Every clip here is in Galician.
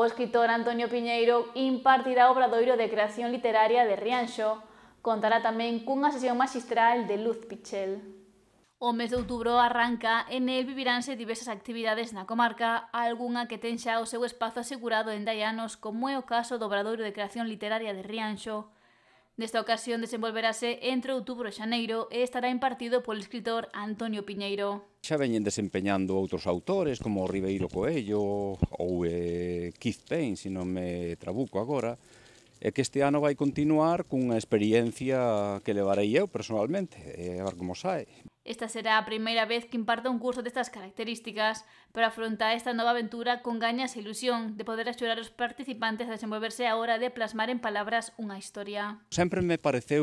O escritor Antonio Piñeiro impartirá o Obradoiro de Creación Literaria de Rianxo. Contará tamén cunha sesión magistral de Luz Pichel. O mes de outubro arranca en el viviránse diversas actividades na comarca, algunha que ten xa o seu espazo asegurado en dai como é o caso do Obradoiro de Creación Literaria de Rianxo, Nesta ocasión desenvolverase entre outubro e xaneiro e estará impartido polo escritor Antonio Piñeiro. Xa veñen desempeñando outros autores como Ribeiro Coello ou eh, Keith Payne, se non me trabuco agora, e que este ano vai continuar cunha experiencia que levarei eu personalmente, e a ver como sae. Esta será a primeira vez que imparta un curso destas características para afrontar esta nova aventura con gañas e ilusión de poder axudar os participantes a desenvolverse a hora de plasmar en palabras unha historia. Sempre me pareceu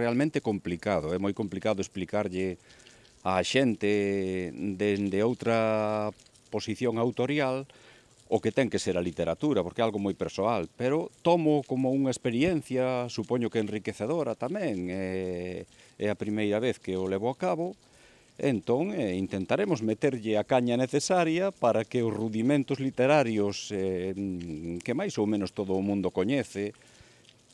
realmente complicado, é moi complicado explicarlle á xente dende outra posición autorial o que ten que ser a literatura, porque é algo moi persoal, pero tomo como unha experiencia, supoño que enriquecedora tamén, é, é a primeira vez que o levo a cabo, entón é, eh, intentaremos meterlle a caña necesaria para que os rudimentos literarios eh, mm, que máis ou menos todo o mundo coñece,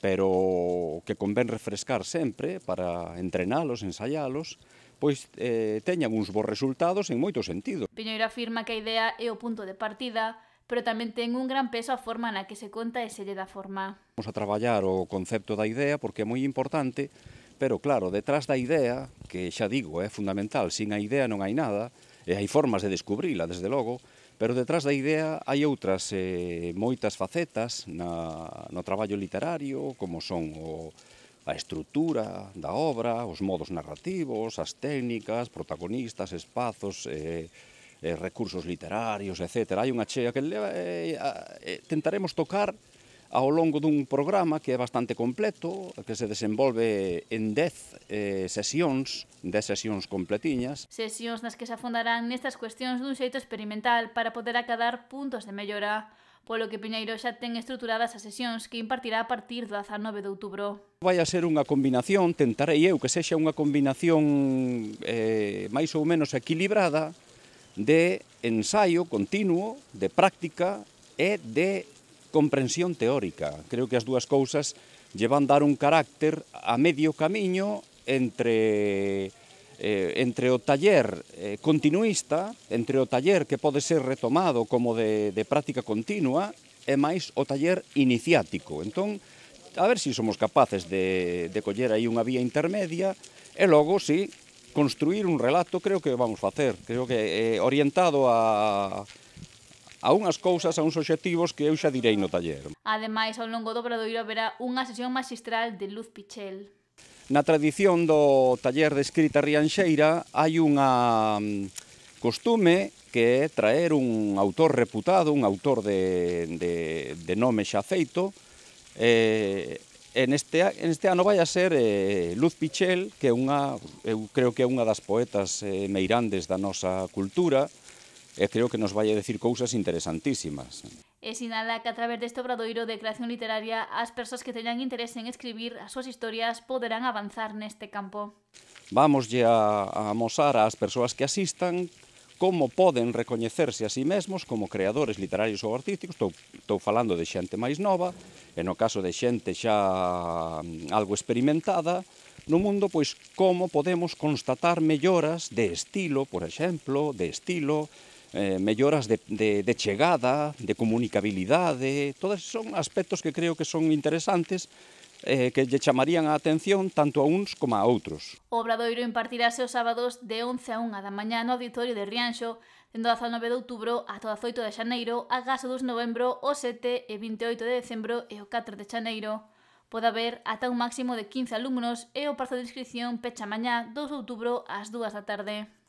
pero que convén refrescar sempre para entrenalos, ensaiálos, pois eh, teñan uns bons resultados en moitos sentidos. Piñeiro afirma que a idea é o punto de partida, pero tamén ten un gran peso a forma na que se conta e se lle dá forma. Vamos a traballar o concepto da idea porque é moi importante, pero claro, detrás da idea, que xa digo, é fundamental, sin a idea non hai nada, e hai formas de descubrila, desde logo, pero detrás da idea hai outras eh, moitas facetas na, no traballo literario, como son o, a estrutura da obra, os modos narrativos, as técnicas, protagonistas, espazos, eh, eh, recursos literarios, etc. Hai unha chea que leva, eh, eh, tentaremos tocar ao longo dun programa que é bastante completo, que se desenvolve en 10 eh, sesións, 10 sesións completiñas. Sesións nas que se afundarán nestas cuestións dun xeito experimental para poder acadar puntos de mellora, polo que Piñeiro xa ten estruturadas as sesións que impartirá a partir do 19 de outubro. Vai a ser unha combinación, tentarei eu que sexa unha combinación eh, máis ou menos equilibrada, de ensaio continuo, de práctica e de comprensión teórica. Creo que as dúas cousas lle van dar un carácter a medio camiño entre eh, entre o taller eh, continuista, entre o taller que pode ser retomado como de, de práctica continua, e máis o taller iniciático. Entón, a ver se si somos capaces de, de coller aí unha vía intermedia, e logo, si, sí, construir un relato, creo que vamos facer, creo que eh, orientado a a unhas cousas, a uns obxectivos que eu xa direi no taller. Ademais, ao longo do Bradoiro verá unha sesión magistral de Luz Pichel. Na tradición do taller de escrita rianxeira hai unha mm, costume que é traer un autor reputado, un autor de, de, de nome xa feito, eh, En este, en este ano vai a ser eh, Luz Pichel, que é unha, eu creo que é unha das poetas eh, meirandes da nosa cultura, e creo que nos vai a decir cousas interesantísimas. E sinala que a través deste obradoiro de creación literaria as persoas que teñan interés en escribir as súas historias poderán avanzar neste campo. Vamos a, a mosar ás persoas que asistan como poden recoñecerse a sí mesmos como creadores literarios ou artísticos, estou, estou falando de xente máis nova, e no caso de xente xa mm, algo experimentada, no mundo, pois como podemos constatar melloras de estilo, por exemplo, de estilo, eh, melloras de, de, de chegada, de comunicabilidade, todos son aspectos que creo que son interesantes eh, que lle chamarían a atención tanto a uns como a outros. O obradoiro impartirase os sábados de 11 a 1 da mañá no auditorio de Rianxo, dendo a 19 de outubro ata o 18 de xaneiro, a gaso 2 novembro, o 7 e 28 de decembro e o 4 de xaneiro. Pode haber ata un máximo de 15 alumnos e o prazo de inscripción pecha mañá 2 de outubro ás 2 da tarde.